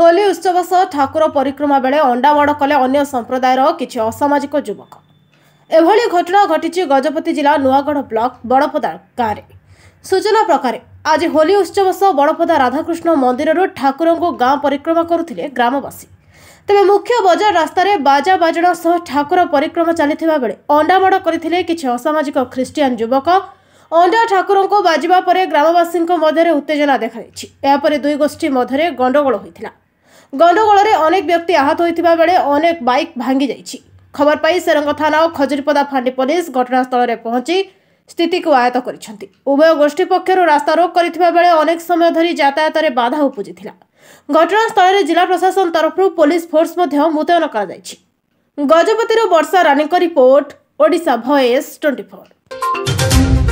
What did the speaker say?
ହୋଲି ଉତ୍ସବ ସହ ଠାକୁର ପରିକ୍ରମା ବେଳେ ଅଣ୍ଡାମଡ଼ କଲେ ଅନ୍ୟ ସମ୍ପ୍ରଦାୟର କିଛି ଅସାମାଜିକ ଯୁବକ ଏଭଳି ଘଟଣା ଘଟିଛି ଗଜପତି ଜିଲ୍ଲା ନୂଆଗଡ଼ ବ୍ଲକ ବଡ଼ପଦା ଗାଁରେ ସୂଚନା ପ୍ରକାରେ ଆଜି ହୋଲି ଉତ୍ସବ ସହ ବଡ଼ପଦା ରାଧାକୃଷ୍ଣ ମନ୍ଦିରରୁ ଠାକୁରଙ୍କୁ ଗାଁ ପରିକ୍ରମା କରୁଥିଲେ ଗ୍ରାମବାସୀ ତେବେ ମୁଖ୍ୟ ବଜାର ରାସ୍ତାରେ ବାଜା ବାଜଣା ସହ ଠାକୁର ପରିକ୍ରମା ଚାଲିଥିବା ବେଳେ ଅଣ୍ଡାମାଡ଼ କରିଥିଲେ କିଛି ଅସାମାଜିକ ଖ୍ରୀଷ୍ଟିଆନ ଯୁବକ ଅଣ୍ଡା ଠାକୁରଙ୍କୁ ବାଜିବା ପରେ ଗ୍ରାମବାସୀଙ୍କ ମଧ୍ୟରେ ଉତ୍ତେଜନା ଦେଖାଯାଇଛି ଏହାପରେ ଦୁଇ ଗୋଷ୍ଠୀ ମଧ୍ୟରେ ଗଣ୍ଡଗୋଳ ହୋଇଥିଲା ଗଣ୍ଡଗୋଳରେ ଅନେକ ବ୍ୟକ୍ତି ଆହତ ହୋଇଥିବା ବେଳେ ଅନେକ ବାଇକ୍ ଭାଙ୍ଗିଯାଇଛି ଖବର ପାଇ ସେରଙ୍ଗ ଥାନା ଓ ଖଜୁରୀପଦା ଫାଣ୍ଡି ପୋଲିସ ଘଟଣାସ୍ଥଳରେ ପହଞ୍ଚି ସ୍ଥିତିକୁ ଆୟତ୍ତ କରିଛନ୍ତି ଉଭୟ ଗୋଷ୍ଠୀ ପକ୍ଷରୁ ରାସ୍ତାରୋକ କରିଥିବା ବେଳେ ଅନେକ ସମୟ ଧରି ଯାତାୟାତରେ ବାଧା ଉପୁଜିଥିଲା ଘଟଣାସ୍ଥଳରେ ଜିଲ୍ଲା ପ୍ରଶାସନ ତରଫରୁ ପୋଲିସ ଫୋର୍ସ ମଧ୍ୟ ମୁତୟନ କରାଯାଇଛି ଗଜପତିରୁ ବର୍ଷା ରାଣୀଙ୍କ report Odisha voice twenty four